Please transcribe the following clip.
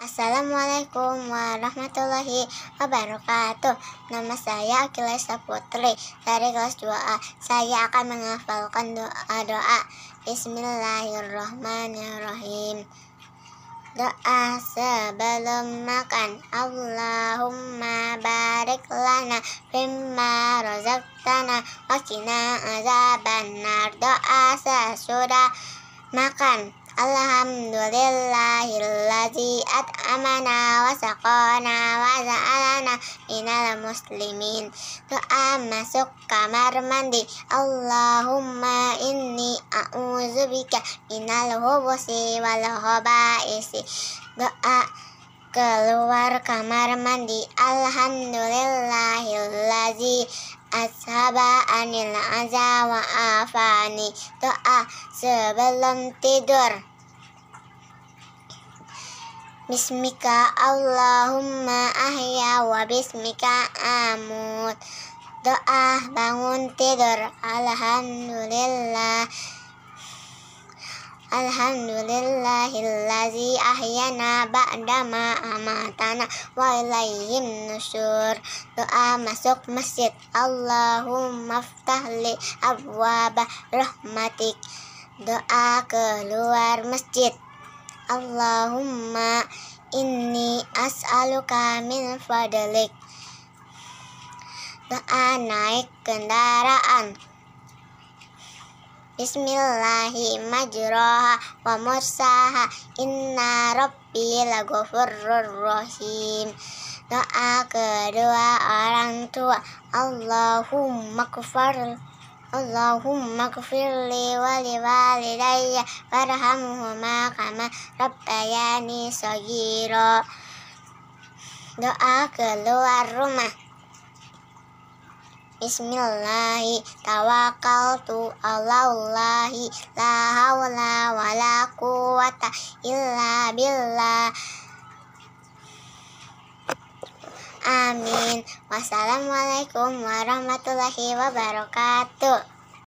Assalamualaikum warahmatullahi wabarakatuh Nama saya Akilesa Putri Dari kelas 2A Saya akan menghafalkan doa-doa Bismillahirrahmanirrahim Doa sebelum makan Allahumma barik lana Fimma rozaktana Wakina azabannar Doa sesudah makan Alhamdulillahilladzi at'amana wa saqana wa ja'alana minal muslimin Doa masuk kamar mandi Allahumma inni a'udzubika minal hubusi wal hobaisi Doa keluar kamar mandi Alhamdulillahillazi ashaba anil aza wa afani doa sebelum tidur Bismika Allahumma ahya wa bismika amut Doa bangun tidur Alhamdulillah Alhamdulillahillazi ahyana ba'dama amatana wa ilayhin nusyur Doa masuk masjid Allahumma ftahli abwaba rahmatik Doa keluar masjid Allahumma inni as'aluka min fadlik Doa naik kendaraan Bismillahirrahmanirrahim wa mursaha inna rabbi laghafurur rahim doa kedua orang tua Allahumma kufar. Allahumma kufir wa li walidayya Warhamuhuma kama rabbayani sagira doa keluar rumah Bismillahi tawakkaltu alallahi la haula wala quwata illa billah Amin. Wassalamualaikum warahmatullahi wabarakatuh.